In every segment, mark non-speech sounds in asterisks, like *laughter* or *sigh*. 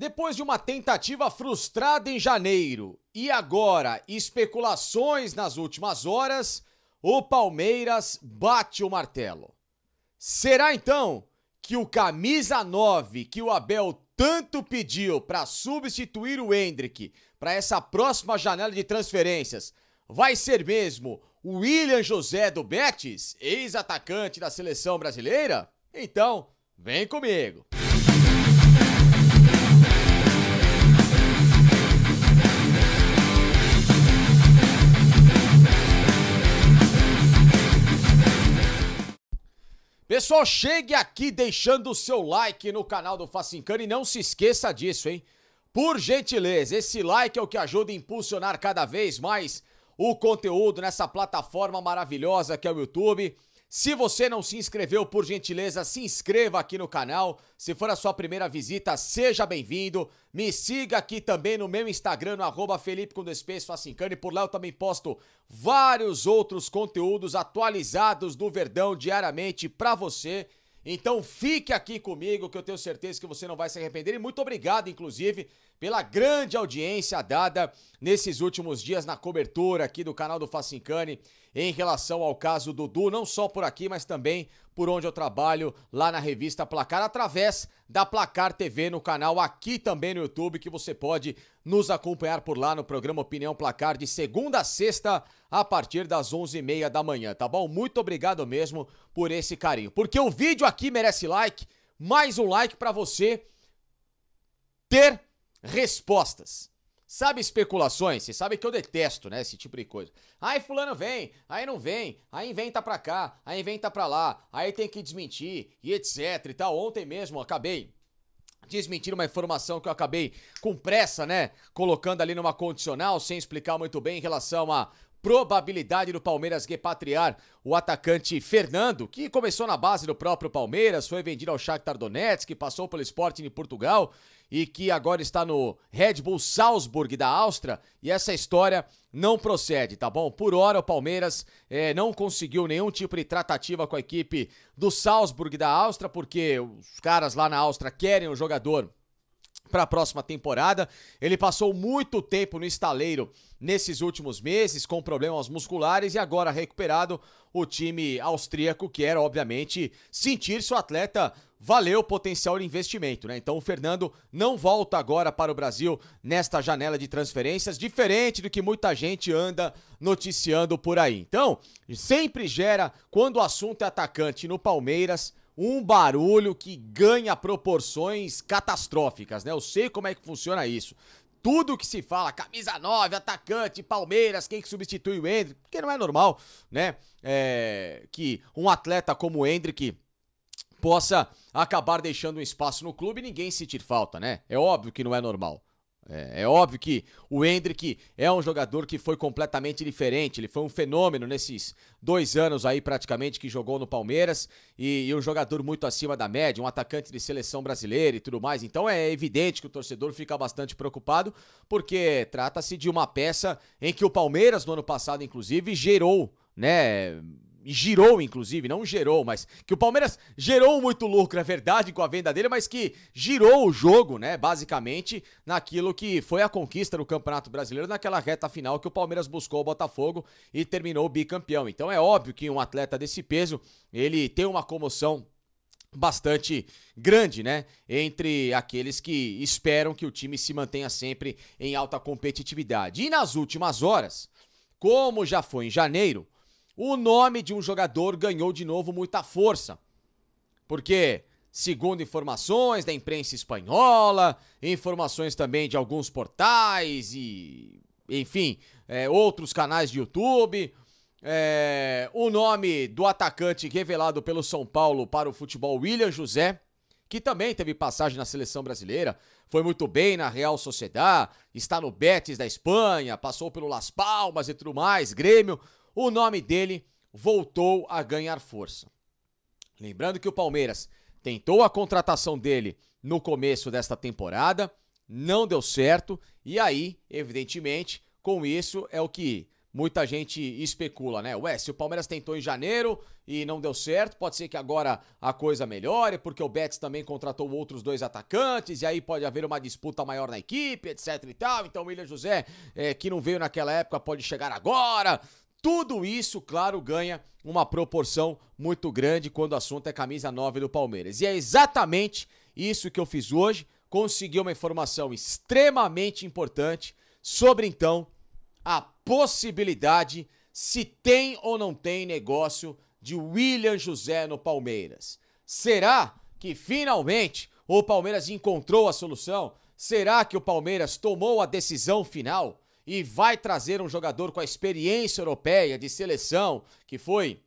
Depois de uma tentativa frustrada em janeiro e agora especulações nas últimas horas, o Palmeiras bate o martelo. Será então que o camisa 9 que o Abel tanto pediu para substituir o Hendrick para essa próxima janela de transferências vai ser mesmo o William José do Betis, ex-atacante da seleção brasileira? Então, vem comigo. Só chegue aqui deixando o seu like no canal do Facincana e não se esqueça disso, hein? Por gentileza, esse like é o que ajuda a impulsionar cada vez mais o conteúdo nessa plataforma maravilhosa que é o YouTube. Se você não se inscreveu, por gentileza, se inscreva aqui no canal. Se for a sua primeira visita, seja bem-vindo. Me siga aqui também no meu Instagram, no arroba Felipe com Por lá eu também posto vários outros conteúdos atualizados do Verdão diariamente para você. Então fique aqui comigo que eu tenho certeza que você não vai se arrepender. E muito obrigado, inclusive, pela grande audiência dada nesses últimos dias na cobertura aqui do canal do Facincani em relação ao caso Dudu, não só por aqui, mas também por onde eu trabalho lá na revista Placar, através da Placar TV no canal, aqui também no YouTube, que você pode nos acompanhar por lá no programa Opinião Placar de segunda a sexta, a partir das 11h30 da manhã, tá bom? Muito obrigado mesmo por esse carinho, porque o vídeo aqui merece like, mais um like para você ter Respostas. Sabe especulações? Você sabe que eu detesto, né? Esse tipo de coisa. Aí fulano vem, aí não vem, aí inventa pra cá, aí inventa pra lá, aí tem que desmentir e etc e tal. Ontem mesmo acabei desmentindo uma informação que eu acabei com pressa, né? Colocando ali numa condicional, sem explicar muito bem em relação a probabilidade do Palmeiras repatriar o atacante Fernando, que começou na base do próprio Palmeiras, foi vendido ao Shakhtar Donetsk, passou pelo Sporting de Portugal e que agora está no Red Bull Salzburg da Áustria, e essa história não procede, tá bom? Por hora, o Palmeiras eh, não conseguiu nenhum tipo de tratativa com a equipe do Salzburg da Áustria, porque os caras lá na Áustria querem o jogador para a próxima temporada. Ele passou muito tempo no estaleiro nesses últimos meses com problemas musculares e agora recuperado o time austríaco quer obviamente sentir se o atleta valeu o potencial de investimento, né? Então o Fernando não volta agora para o Brasil nesta janela de transferências, diferente do que muita gente anda noticiando por aí. Então, sempre gera quando o assunto é atacante no Palmeiras, um barulho que ganha proporções catastróficas, né? Eu sei como é que funciona isso. Tudo que se fala, camisa 9, atacante, Palmeiras, quem que substitui o Hendrick, porque não é normal, né? É, que um atleta como o Hendrick possa acabar deixando um espaço no clube e ninguém sentir falta, né? É óbvio que não é normal. É, é, óbvio que o Hendrick é um jogador que foi completamente diferente. Ele foi um fenômeno nesses dois anos aí, praticamente, que jogou no Palmeiras. E, e, um jogador muito acima da média, um atacante de seleção brasileira e tudo mais. Então é evidente que o torcedor fica bastante preocupado, porque trata-se de uma peça em que o Palmeiras, no ano passado, inclusive, gerou, né? girou, inclusive, não gerou, mas que o Palmeiras gerou muito lucro, é verdade, com a venda dele, mas que girou o jogo, né, basicamente, naquilo que foi a conquista do Campeonato Brasileiro, naquela reta final que o Palmeiras buscou o Botafogo e terminou bicampeão. Então é óbvio que um atleta desse peso, ele tem uma comoção bastante grande, né? Entre aqueles que esperam que o time se mantenha sempre em alta competitividade. E nas últimas horas, como já foi em janeiro, o nome de um jogador ganhou de novo muita força. Porque, segundo informações da imprensa espanhola, informações também de alguns portais e, enfim, é, outros canais de YouTube, é, o nome do atacante revelado pelo São Paulo para o futebol, William José, que também teve passagem na seleção brasileira, foi muito bem na Real Sociedad, está no Betis da Espanha, passou pelo Las Palmas e tudo mais, Grêmio, o nome dele voltou a ganhar força. Lembrando que o Palmeiras tentou a contratação dele no começo desta temporada, não deu certo, e aí, evidentemente, com isso é o que muita gente especula, né? Ué, se o Palmeiras tentou em janeiro e não deu certo, pode ser que agora a coisa melhore, porque o Betis também contratou outros dois atacantes, e aí pode haver uma disputa maior na equipe, etc e tal. Então o William José, é, que não veio naquela época, pode chegar agora. Tudo isso, claro, ganha uma proporção muito grande quando o assunto é camisa 9 do Palmeiras. E é exatamente isso que eu fiz hoje. Consegui uma informação extremamente importante sobre então a possibilidade se tem ou não tem negócio de William José no Palmeiras. Será que finalmente o Palmeiras encontrou a solução? Será que o Palmeiras tomou a decisão final? e vai trazer um jogador com a experiência europeia de seleção, que foi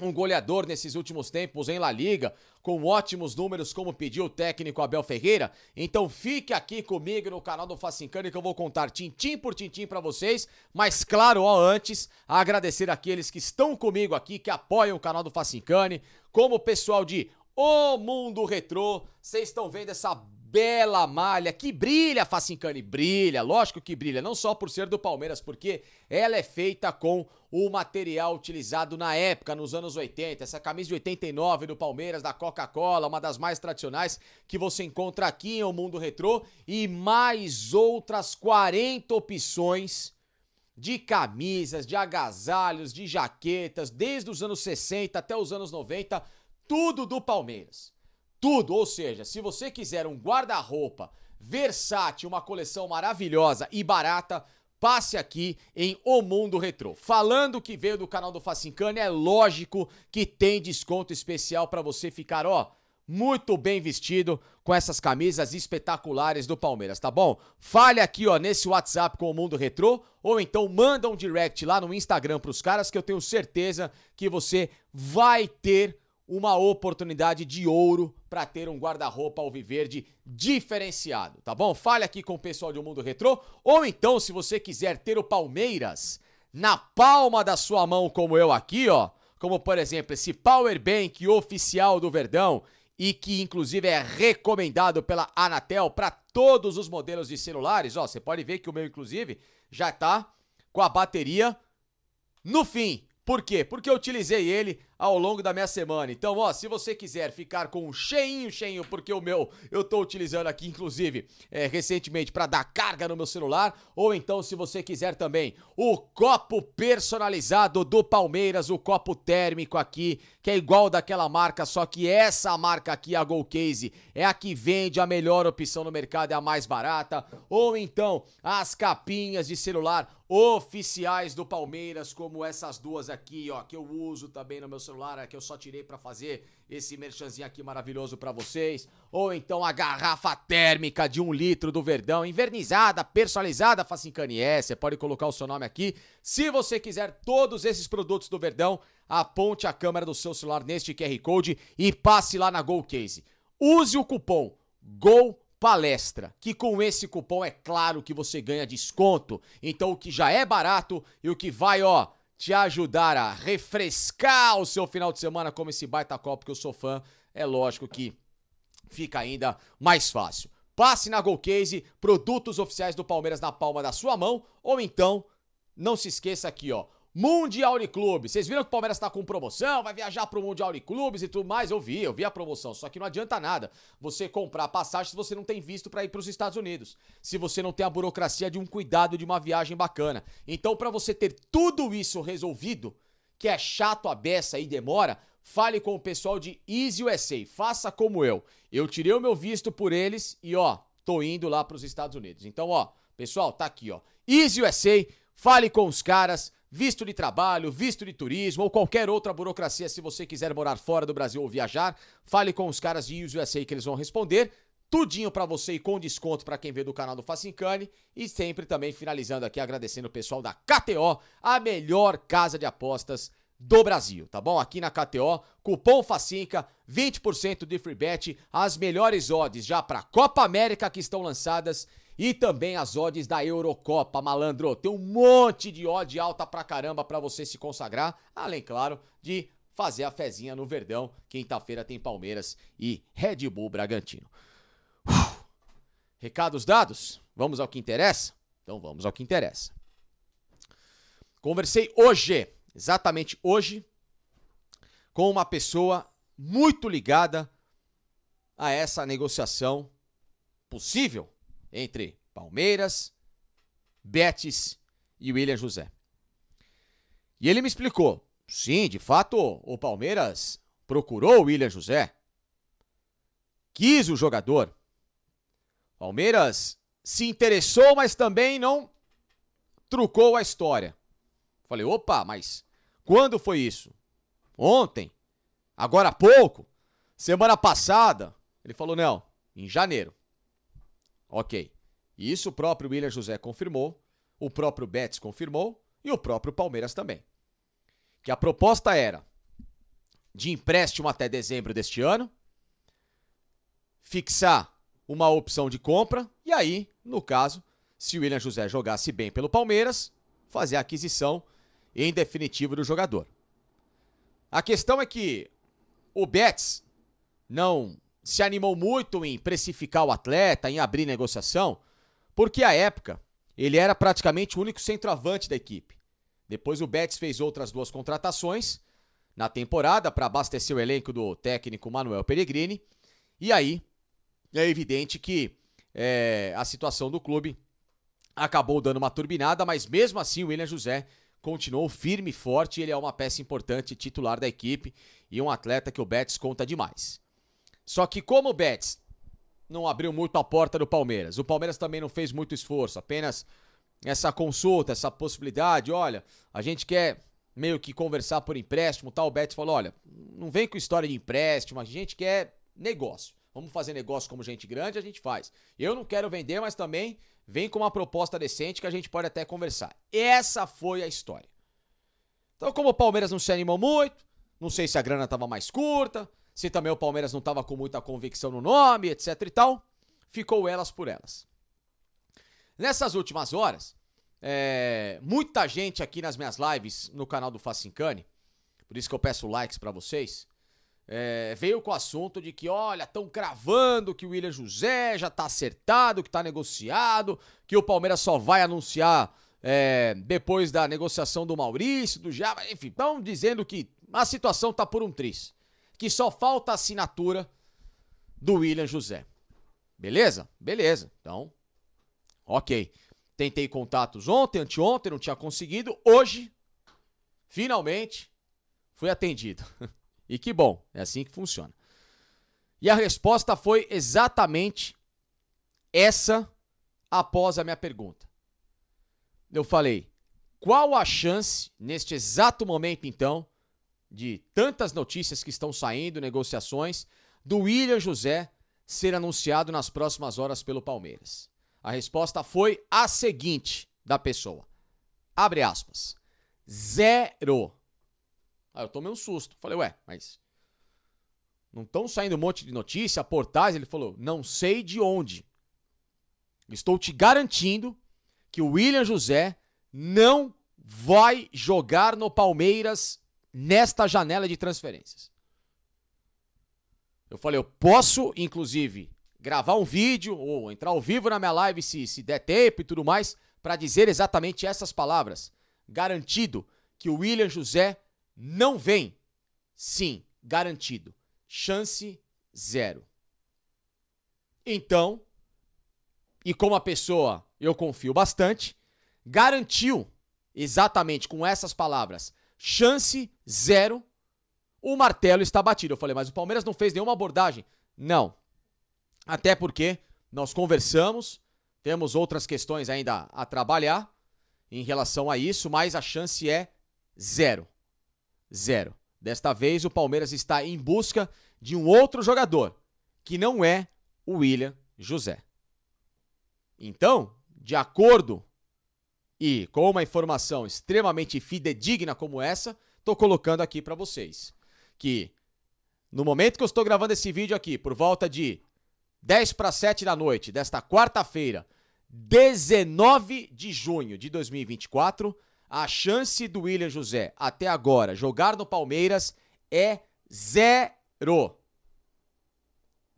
um goleador nesses últimos tempos em La Liga, com ótimos números, como pediu o técnico Abel Ferreira. Então fique aqui comigo no canal do Facincani que eu vou contar tintim por tintim para vocês, mas claro, ó, antes, agradecer aqueles que estão comigo aqui, que apoiam o canal do Facincani, como o pessoal de O Mundo Retrô. Vocês estão vendo essa bela malha que brilha, Facincani, brilha, lógico que brilha, não só por ser do Palmeiras, porque ela é feita com o material utilizado na época, nos anos 80, essa camisa de 89 do Palmeiras, da Coca-Cola, uma das mais tradicionais que você encontra aqui em O Mundo Retrô, e mais outras 40 opções de camisas, de agasalhos, de jaquetas, desde os anos 60 até os anos 90, tudo do Palmeiras tudo. Ou seja, se você quiser um guarda-roupa versátil, uma coleção maravilhosa e barata, passe aqui em O Mundo Retrô. Falando que veio do canal do Facincane, é lógico que tem desconto especial para você ficar, ó, muito bem vestido com essas camisas espetaculares do Palmeiras, tá bom? Fale aqui, ó, nesse WhatsApp com o Mundo Retrô, ou então manda um direct lá no Instagram pros caras que eu tenho certeza que você vai ter uma oportunidade de ouro para ter um guarda-roupa alviverde diferenciado, tá bom? Fale aqui com o pessoal do Mundo Retrô, ou então se você quiser ter o Palmeiras na palma da sua mão como eu aqui, ó, como por exemplo esse Power Bank oficial do Verdão e que inclusive é recomendado pela Anatel para todos os modelos de celulares, ó, você pode ver que o meu inclusive já tá com a bateria no fim. Por quê? Porque eu utilizei ele ao longo da minha semana. Então, ó, se você quiser ficar com um cheinho, cheinho, porque o meu eu tô utilizando aqui, inclusive, é, recentemente para dar carga no meu celular, ou então, se você quiser também, o copo personalizado do Palmeiras, o copo térmico aqui, que é igual daquela marca, só que essa marca aqui, a Golcase, é a que vende a melhor opção no mercado, é a mais barata, ou então as capinhas de celular oficiais do Palmeiras, como essas duas aqui, ó, que eu uso também no meu celular celular que eu só tirei para fazer esse merchanzinho aqui maravilhoso para vocês. Ou então a garrafa térmica de um litro do Verdão, invernizada, personalizada, Facincani S. Você pode colocar o seu nome aqui. Se você quiser todos esses produtos do Verdão, aponte a câmera do seu celular neste QR Code e passe lá na GoCase. Use o cupom GOL palestra, que com esse cupom é claro que você ganha desconto. Então o que já é barato e o que vai, ó, te ajudar a refrescar o seu final de semana como esse baita copo que eu sou fã, é lógico que fica ainda mais fácil. Passe na Golcase, produtos oficiais do Palmeiras na palma da sua mão, ou então não se esqueça aqui, ó, Mundial de Clubes. Vocês viram que o Palmeiras está com promoção, vai viajar para o Mundial de Clubes e tudo mais? Eu vi, eu vi a promoção. Só que não adianta nada você comprar passagem se você não tem visto para ir para os Estados Unidos. Se você não tem a burocracia de um cuidado de uma viagem bacana. Então, para você ter tudo isso resolvido, que é chato a beça e demora, fale com o pessoal de Easy USA. Faça como eu. Eu tirei o meu visto por eles e, ó, tô indo lá para os Estados Unidos. Então, ó, pessoal, tá aqui, ó. Easy USA, fale com os caras visto de trabalho, visto de turismo ou qualquer outra burocracia, se você quiser morar fora do Brasil ou viajar, fale com os caras de USA que eles vão responder. Tudinho para você e com desconto para quem vê do canal do Facincane. E sempre também finalizando aqui agradecendo o pessoal da KTO, a melhor casa de apostas do Brasil, tá bom? Aqui na KTO, cupom Facinca, 20% de free bet, as melhores odds já para Copa América que estão lançadas e também as odds da Eurocopa, malandro. Tem um monte de odds alta pra caramba pra você se consagrar, além, claro, de fazer a fezinha no Verdão. Quinta-feira tem Palmeiras e Red Bull Bragantino. Recados dados? Vamos ao que interessa? Então vamos ao que interessa. Conversei hoje, exatamente hoje, com uma pessoa muito ligada a essa negociação possível entre Palmeiras, Betis e William José. E ele me explicou: sim, de fato, o Palmeiras procurou o William José, quis o jogador. Palmeiras se interessou, mas também não trucou a história. Falei: opa, mas quando foi isso? Ontem? Agora há pouco? Semana passada? Ele falou: não, em janeiro. Ok. Isso o próprio William José confirmou, o próprio Betis confirmou e o próprio Palmeiras também. Que a proposta era de empréstimo até dezembro deste ano, fixar uma opção de compra e aí, no caso, se o William José jogasse bem pelo Palmeiras, fazer a aquisição em definitivo do jogador. A questão é que o Betis não se animou muito em precificar o atleta, em abrir negociação, porque à época ele era praticamente o único centroavante da equipe. Depois o Betis fez outras duas contratações na temporada para abastecer o elenco do técnico Manuel Peregrini. E aí é evidente que é, a situação do clube acabou dando uma turbinada, mas mesmo assim o William José continuou firme e forte. Ele é uma peça importante titular da equipe e um atleta que o Betis conta demais. Só que como o Betis não abriu muito a porta do Palmeiras, o Palmeiras também não fez muito esforço, apenas essa consulta, essa possibilidade, olha, a gente quer meio que conversar por empréstimo, tal, o Betis falou, olha, não vem com história de empréstimo, a gente quer negócio. Vamos fazer negócio como gente grande, a gente faz. Eu não quero vender, mas também vem com uma proposta decente que a gente pode até conversar. Essa foi a história. Então, como o Palmeiras não se animou muito, não sei se a grana estava mais curta, se também o Palmeiras não estava com muita convicção no nome, etc e tal, ficou elas por elas. Nessas últimas horas, é, muita gente aqui nas minhas lives no canal do Facincani, por isso que eu peço likes para vocês, é, veio com o assunto de que, olha, estão cravando que o William José já está acertado, que está negociado, que o Palmeiras só vai anunciar é, depois da negociação do Maurício, do Java, enfim, estão dizendo que a situação está por um triz que só falta a assinatura do William José. Beleza? Beleza. Então, ok. Tentei contatos ontem, anteontem, não tinha conseguido. Hoje, finalmente, fui atendido. *laughs* e que bom, é assim que funciona. E a resposta foi exatamente essa após a minha pergunta. Eu falei: qual a chance, neste exato momento, então, de tantas notícias que estão saindo, negociações, do William José ser anunciado nas próximas horas pelo Palmeiras? A resposta foi a seguinte da pessoa. Abre aspas. Zero. Aí ah, eu tomei um susto. Falei, ué, mas não estão saindo um monte de notícia, portais? Ele falou, não sei de onde. Estou te garantindo que o William José não vai jogar no Palmeiras nesta janela de transferências. Eu falei, eu posso, inclusive, gravar um vídeo ou entrar ao vivo na minha live se, se der tempo e tudo mais, para dizer exatamente essas palavras. Garantido que o William José não vem. Sim, garantido. Chance zero. Então, e como a pessoa eu confio bastante, garantiu exatamente com essas palavras chance zero, o martelo está batido. Eu falei, mas o Palmeiras não fez nenhuma abordagem. Não. Até porque nós conversamos, temos outras questões ainda a trabalhar em relação a isso, mas a chance é zero. Zero. Desta vez o Palmeiras está em busca de um outro jogador, que não é o William José. Então, de acordo e com uma informação extremamente fidedigna como essa, estou colocando aqui para vocês que no momento que eu estou gravando esse vídeo aqui, por volta de 10 para 7 da noite desta quarta-feira, 19 de junho de 2024, a chance do William José até agora jogar no Palmeiras é zero.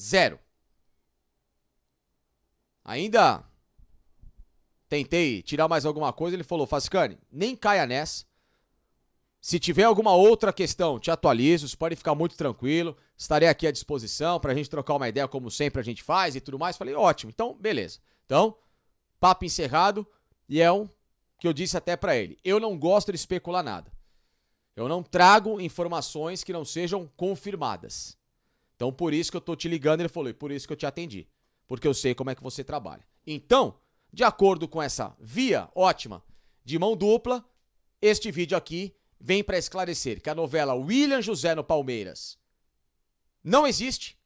Zero. Ainda Tentei tirar mais alguma coisa, ele falou: Fascani, nem caia nessa. Se tiver alguma outra questão, te atualizo, você pode ficar muito tranquilo. Estarei aqui à disposição para a gente trocar uma ideia, como sempre a gente faz e tudo mais. Falei, ótimo, então, beleza. Então, papo encerrado e é um que eu disse até para ele. Eu não gosto de especular nada. Eu não trago informações que não sejam confirmadas. Então, por isso que eu tô te ligando, ele falou, e por isso que eu te atendi. Porque eu sei como é que você trabalha. Então, de acordo com essa via ótima de mão dupla, este vídeo aqui vem para esclarecer que a novela William José no Palmeiras não existe,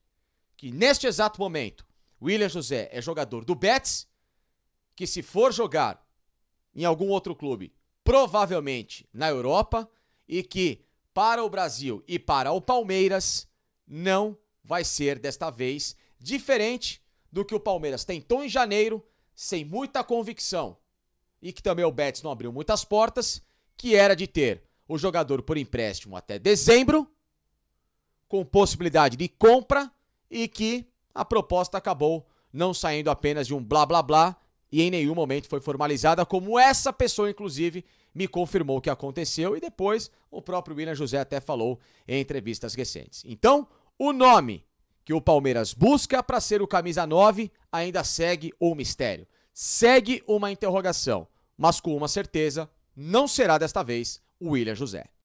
que neste exato momento William José é jogador do Betis, que se for jogar em algum outro clube, provavelmente na Europa, e que para o Brasil e para o Palmeiras não vai ser desta vez diferente do que o Palmeiras tentou em janeiro sem muita convicção e que também o Betis não abriu muitas portas, que era de ter o jogador por empréstimo até dezembro, com possibilidade de compra e que a proposta acabou não saindo apenas de um blá blá blá e em nenhum momento foi formalizada, como essa pessoa, inclusive, me confirmou que aconteceu e depois o próprio William José até falou em entrevistas recentes. Então, o nome que o Palmeiras busca para ser o camisa 9 ainda segue o mistério. Segue uma interrogação, mas com uma certeza, não será desta vez o William José.